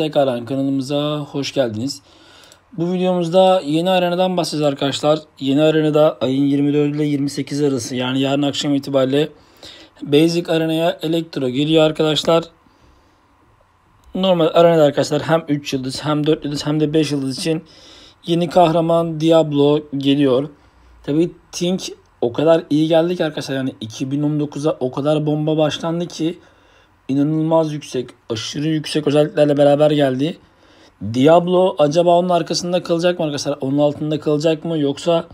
Tekrardan kanalımıza hoş geldiniz. Bu videomuzda yeni arenadan bahsedeceğiz arkadaşlar. Yeni arenada ayın 24 ile 28 arası yani yarın akşam itibariyle Basic arenaya elektro geliyor arkadaşlar. Normal arenada arkadaşlar hem 3 yıldız hem 4 yıldız hem de 5 yıldız için yeni kahraman Diablo geliyor. Tabi Tink o kadar iyi geldi ki arkadaşlar yani 2019'a o kadar bomba başlandı ki inanılmaz yüksek, aşırı yüksek özelliklerle beraber geldi. Diablo acaba onun arkasında kalacak mı arkadaşlar? Onun altında kalacak mı yoksa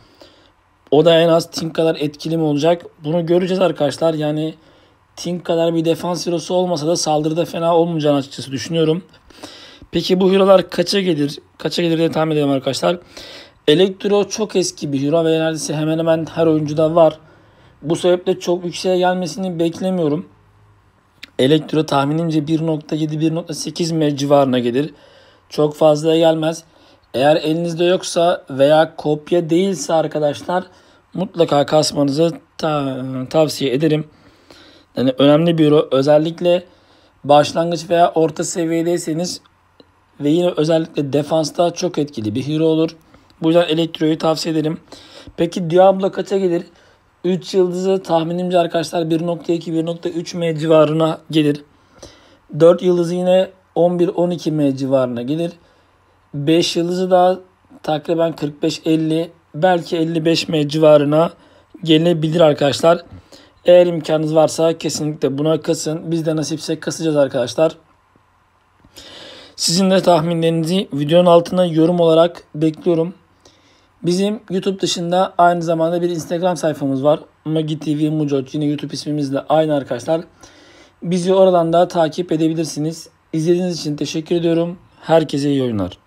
o da en az Tink kadar etkili mi olacak? Bunu göreceğiz arkadaşlar. Yani Tink kadar bir defans hero'su olmasa da saldırıda fena olmayacağını açıkçası düşünüyorum. Peki bu hero'lar kaça gelir? Kaça gelir diye tahmin edelim arkadaşlar. Elektro çok eski bir hero ve neredeyse hemen hemen her oyuncuda var. Bu sebeple çok yükseğe gelmesini beklemiyorum. Elektro tahminimce 1.7-1.8 civarına gelir. Çok fazla gelmez. Eğer elinizde yoksa veya kopya değilse arkadaşlar mutlaka kasmanızı ta tavsiye ederim. Yani önemli bir euro. Özellikle başlangıç veya orta seviyedeyseniz ve yine özellikle defansta çok etkili bir hero olur. Bu yüzden elektroyu tavsiye ederim. Peki Diablo kaça gelir? 3 yıldızı tahminimce arkadaşlar 1.2-1.3 M civarına gelir. 4 yıldızı yine 11-12 M civarına gelir. 5 yıldızı da takriben 45-50 belki 55 M civarına gelebilir arkadaşlar. Eğer imkanınız varsa kesinlikle buna kasın. Biz de nasipse kasacağız arkadaşlar. Sizin de tahminlerinizi videonun altına yorum olarak bekliyorum. Bizim YouTube dışında aynı zamanda bir Instagram sayfamız var. Magi TV Mucoc yine YouTube ismimizle aynı arkadaşlar. Bizi oradan da takip edebilirsiniz. İzlediğiniz için teşekkür ediyorum. Herkese iyi oyunlar.